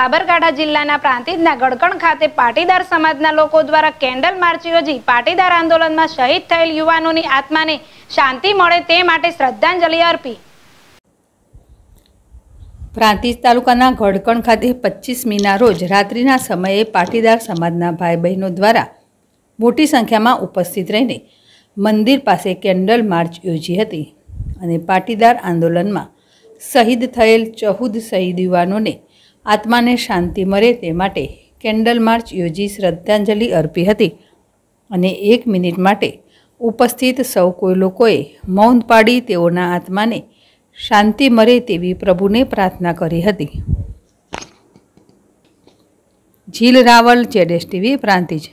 સાબરકાંઠા જિલ્લાના પ્રાંતિજના ગડકણ ખાતે પાટીદાર સમાજના લોકો દ્વારા કેન્ડલ માર્ચ યોજી પાટીદાર આંદોલનમાં શહીદ થયેલ યુવાનોની આત્માને શાંતિ મળે તે માટે શ્રદ્ધાંજલિ અર્પી પ્રાંતિજ તાલુકાના ગડકણ ખાતે પચીસમીના રોજ રાત્રિના સમયે પાટીદાર સમાજના ભાઈ બહેનો દ્વારા મોટી સંખ્યામાં ઉપસ્થિત રહીને મંદિર પાસે કેન્ડલ માર્ચ યોજી હતી અને પાટીદાર આંદોલનમાં શહીદ થયેલ ચૌદ શહીદ યુવાનોને આત્માને શાંતિ મળે તે માટે કેન્ડલ માર્ચ યોજી શ્રદ્ધાંજલિ અર્પી હતી અને એક મિનિટ માટે ઉપસ્થિત સૌ કોઈ લોકોએ મૌન પાડી તેઓના આત્માને શાંતિ મળે તેવી પ્રભુને પ્રાર્થના કરી હતી જીલ રાવલ જેડેસ ટીવી પ્રાંતિજ